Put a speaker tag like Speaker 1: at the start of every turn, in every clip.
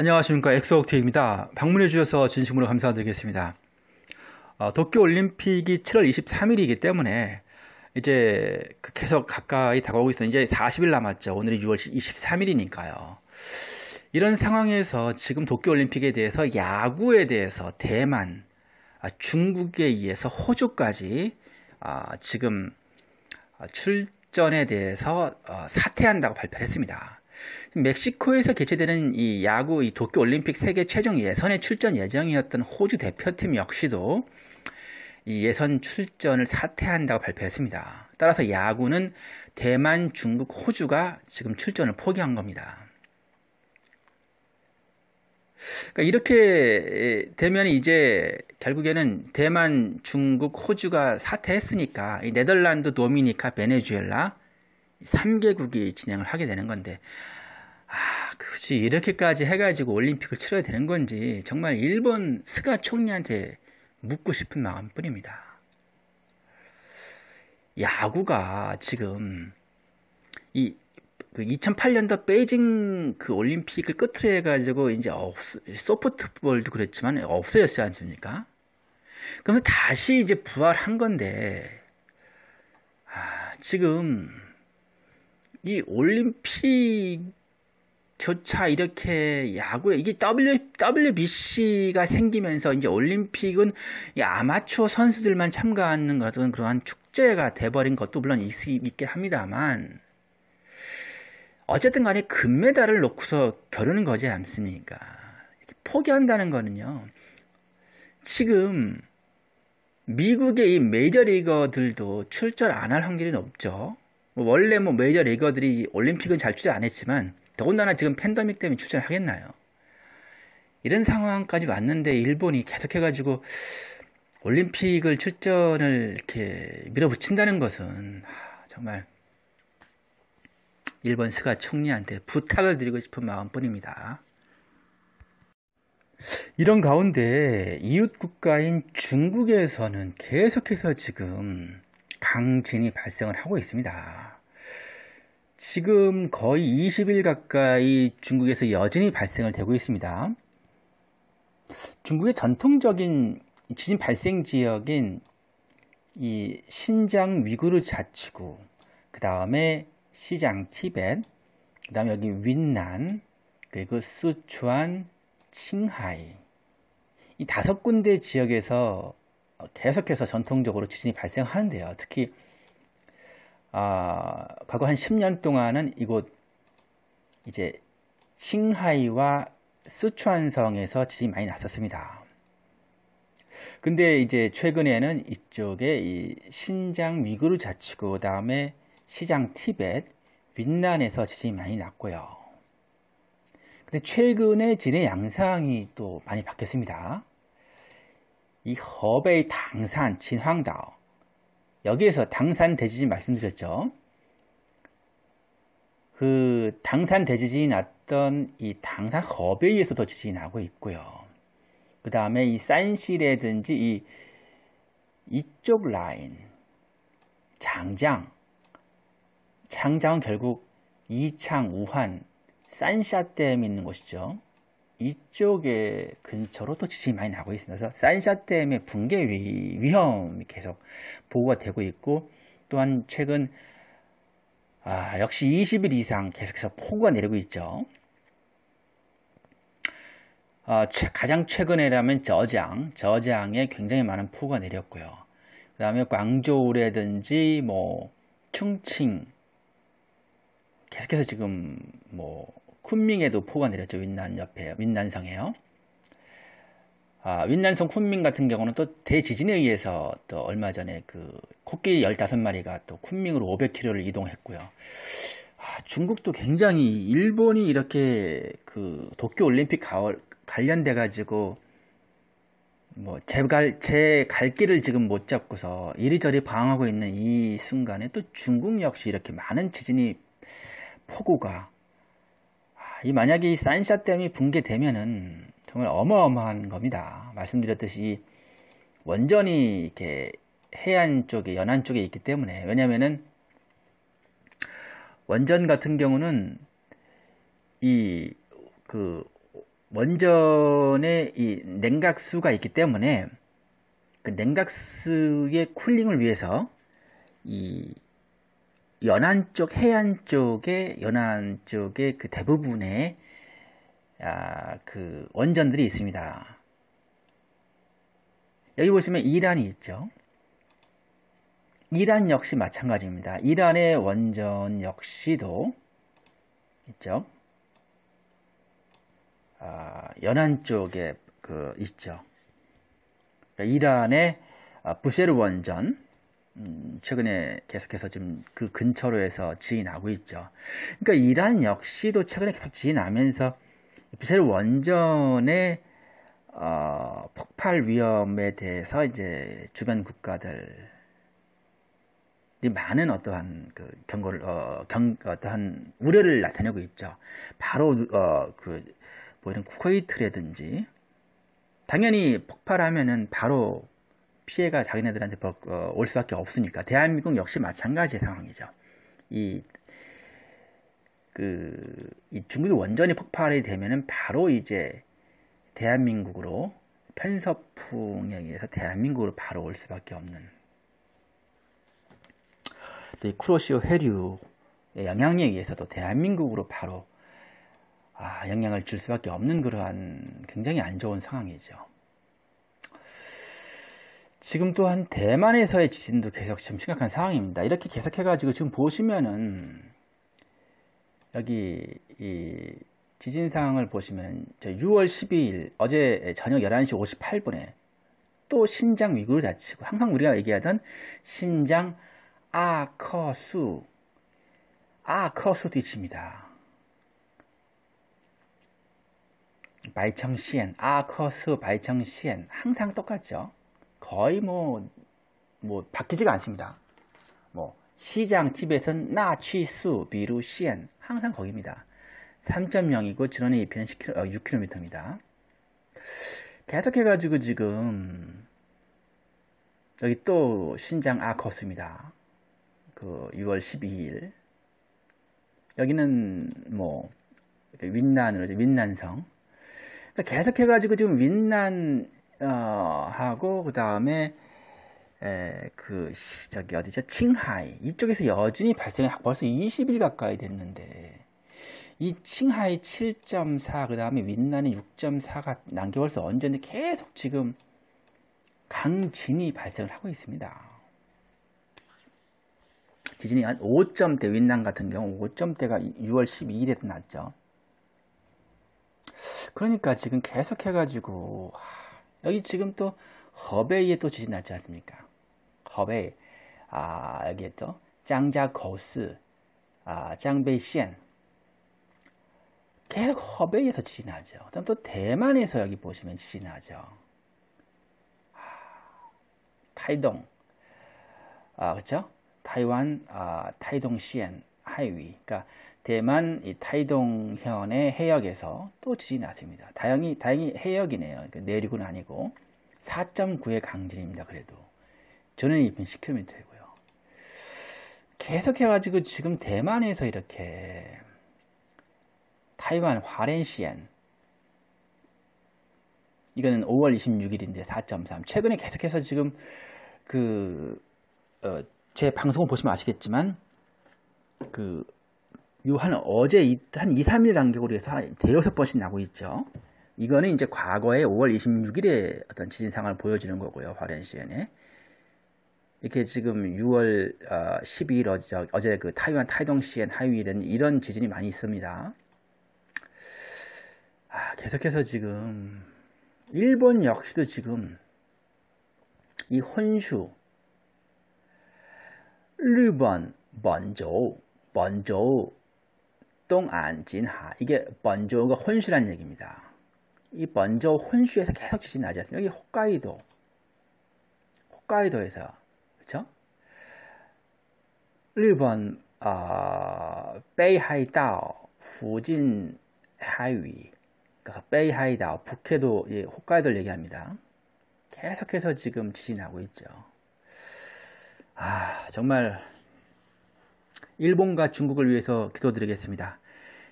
Speaker 1: 안녕하십니까 엑소옥티입니다. 방문해 주셔서 진심으로 감사드리겠습니다. 어, 도쿄올림픽이 7월 23일이기 때문에 이제 그 계속 가까이 다가오고 있어요. 이제 40일 남았죠. 오늘이 6월 23일이니까요. 이런 상황에서 지금 도쿄올림픽에 대해서 야구에 대해서 대만, 아, 중국에 의해서 호주까지 아, 지금 아, 출전에 대해서 어, 사퇴한다고 발표 했습니다. 멕시코에서 개최되는 이 야구 이 도쿄 올림픽 세계 최종 예선에 출전 예정이었던 호주 대표팀 역시도 이 예선 출전을 사퇴한다고 발표했습니다. 따라서 야구는 대만, 중국, 호주가 지금 출전을 포기한 겁니다. 그러니까 이렇게 되면 이제 결국에는 대만, 중국, 호주가 사퇴했으니까 네덜란드, 도미니카, 베네수엘라 3개국이 진행을 하게 되는 건데 아, 굳이 이렇게까지 해가지고 올림픽을 치러야 되는 건지 정말 일본 스가 총리한테 묻고 싶은 마음뿐입니다. 야구가 지금 이 2008년도 그 베이징 그 올림픽을 끝으로 해가지고 이제 없, 소프트볼도 그랬지만 없어졌지 않습니까? 그러면 다시 이제 부활한 건데 아, 지금 이 올림픽조차 이렇게 야구에 이게 W WBC가 생기면서 이제 올림픽은 이 아마추어 선수들만 참가하는 같은 그러한 축제가 돼버린 것도 물론 있긴 합니다만 어쨌든 간에 금메달을 놓고서 겨루는 거지 않습니까? 포기한다는 거는요. 지금 미국의 이 메이저리거들도 출전 안 할 확률이 높죠. 뭐 원래 뭐 메이저 리거들이 올림픽은 잘 출전 안 했지만 더군다나 지금 팬데믹 때문에 출전하겠나요? 이런 상황까지 왔는데 일본이 계속해가지고 올림픽을 출전을 이렇게 밀어붙인다는 것은 정말 일본 스가 총리한테 부탁을 드리고 싶은 마음뿐입니다. 이런 가운데 이웃 국가인 중국에서는 계속해서 지금 강진이 발생을 하고 있습니다. 지금 거의 20일 가까이 중국에서 여진이 발생을 되고 있습니다. 중국의 전통적인 지진 발생 지역인 이 신장 위구르 자치구, 그 다음에 시장 티벳, 그 다음에 여기 윈난, 그리고 수추안, 칭하이 이 다섯 군데 지역에서 어, 계속해서 전통적으로 지진이 발생하는데요. 특히 아, 과거 한 10년 동안은 이곳 이제 싱하이와 쓰촨성에서 지진이 많이 났었습니다. 근데 이제 최근에는 이쪽에 이 신장 위구르 자치구 그다음에 시장 티벳 윈난에서 지진이 많이 났고요. 근데 최근에 지진의 양상이 또 많이 바뀌었습니다. 이 허베이 당산 진황다 여기에서 당산 대지진 말씀드렸죠. 그 당산 대지진이 났던 이 당산 허베이에서도 지진이 나고 있고요. 그 다음에 이 산시라든지 이 이쪽 라인 장장 장장은 결국 이창 우한 산샤댐 있는 곳이죠. 이쪽에 근처로 또 지진이 많이 나고 있습니다. 서 사이샤댐의 붕괴 위, 험이 계속 보고가 되고 있고 또한 최근 아, 역시 20일 이상 계속해서 폭우가 내리고 있죠. 아, 최, 가장 최근에라면 저장, 저장에 굉장히 많은 폭우가 내렸고요. 그 다음에 광저우라든지 뭐 충칭 계속해서 지금 뭐 쿤밍에도 포가 내렸죠. 윈난 옆에 윈난성에요. 아, 윈난성 쿤밍 같은 경우는 또 대지진에 의해서 또 얼마 전에 그 코끼리 15마리가 또 쿤밍으로 500km를 이동했고요. 아, 중국도 굉장히 일본이 이렇게 그 도쿄 올림픽 관련돼 가지고 뭐 제갈 제갈 길을 지금 못 잡고서 이리저리 방황하고 있는 이 순간에 또 중국 역시 이렇게 많은 지진이 폭우가 이 만약에 이 산샤 댐이 붕괴되면은 정말 어마어마한 겁니다. 말씀드렸듯이 원전이 이렇게 해안 쪽에 연안 쪽에 있기 때문에 왜냐면은 원전 같은 경우는 이 그 원전의 이 냉각수가 있기 때문에 그 냉각수의 쿨링을 위해서 이 연안 쪽, 해안 쪽에, 연안 쪽에 그 대부분의 아, 그 원전들이 있습니다. 여기 보시면 이란이 있죠. 이란 역시 마찬가지입니다. 이란의 원전 역시도 있죠. 아, 연안 쪽에 그 있죠. 그러니까 이란의 아, 부셀 원전 음, 최근에 계속해서 좀그 근처로 해서 지인하고 있죠. 그러니까 이란 역시도 최근에 계속 지인하면서 이스라엘 원전의 어, 폭발 위험에 대해서 이제 주변 국가들이 많은 어떠한 그 경고를 어, 경, 어떠한 우려를 나타내고 있죠. 바로 어, 그뭐 이런 쿠웨이트라든지 당연히 폭발하면은 바로 피해가 자기네들한테 어, 올 수밖에 없으니까 대한민국 역시 마찬가지의 상황이죠. 이 그, 이 중국이 원전이 폭발이 되면은 바로 이제 대한민국으로 편서풍에 의해서 대한민국으로 바로 올 수밖에 없는 이 쿠로시오 해류의 영향에 의해서도 대한민국으로 바로 아, 영향을 줄 수밖에 없는 그러한 굉장히 안 좋은 상황이죠. 지금 또 한 대만에서의 지진도 계속 지금 심각한 상황입니다. 이렇게 계속해가지고 지금 보시면은 여기 이 지진 상황을 보시면 6월 12일 어제 저녁 11시 58분에 또 신장 위구르 다치고 항상 우리가 얘기하던 신장 아커수 아커수 뒤치입니다. 바이청시엔 아커수 바이청시엔 항상 똑같죠. 거의 뭐, 뭐, 바뀌지가 않습니다. 뭐, 시장 집에선 나취수 비루 시엔 항상 거기입니다. 3.0이고 지론해 2편은 10km, 어, 6km입니다. 계속해가지고 지금 여기 또 신장 아커스입니다. 그 6월 12일 여기는 뭐 윈난으로 윈난성 그러니까 계속해가지고 지금 윈난 어, 하고 그 다음에 그 저기 어디죠? 칭하이 이쪽에서 여진이 발생이 벌써 20일 가까이 됐는데 이 칭하이 7.4 그다음에 윈난이 6.4가 난게 벌써 언제인데 계속 지금 강진이 발생을 하고 있습니다. 지진이 한 5점대 윈난 같은 경우 5점대가 6월 12일에도 났죠. 그러니까 지금 계속 해가지고 여기 지금 또 허베이에 또 지진 났지 않습니까? 허베이, 아, 여기에 또 장자거스, 아, 장베이시엔. 계속 허베이에서 지진 나죠. 그다음 또 대만에서 여기 보시면 지진 나죠. 아, 타이동, 아, 그렇죠? 타이완, 아, 타이동시엔, 하이위. 그러니까 대만 타이동현의 해역에서 또 지진이 났습니다. 다행히, 다행히 해역이네요. 그러니까 내륙은 아니고 4.9의 강진입니다. 그래도 전는 원 2편 10km고요. 계속해가지고 지금 대만에서 이렇게 타이완 화렌시엔 이거는 5월 26일인데 4.3 최근에 계속해서 지금 그제 어, 방송을 보시면 아시겠지만 그 요한 어제 한 2, 3일 간격으로 해서 한 대여섯 번씩 나고 있죠. 이거는 이제 과거에 5월 26일에 어떤 지진 상황을 보여주는 거고요. 화렌시엔에. 이렇게 지금 6월 어, 12일 어제, 어제 그 타이완 타이동시엔 하위일은 이런 지진이 많이 있습니다. 아, 계속해서 지금 일본 역시도 지금 이 혼슈, 일본, 먼저, 먼저 동안진하 이게 번저가 혼슈란 얘기입니다. 이번저 혼슈에서 계속 지진이 나지 않습니까? 여기 홋카이도 홋카이도에서 그렇죠? 일본 어, 베이하이다오 부진 하위 그러니까 베이하이다오 북해도 예, 홋카이도를 얘기합니다. 계속해서 지금 지진하고 있죠. 아 정말 일본과 중국을 위해서 기도드리겠습니다.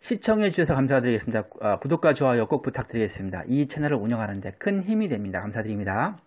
Speaker 1: 시청해 주셔서 감사드리겠습니다. 아, 구독과 좋아요 꼭 부탁드리겠습니다. 이 채널을 운영하는데 큰 힘이 됩니다. 감사드립니다.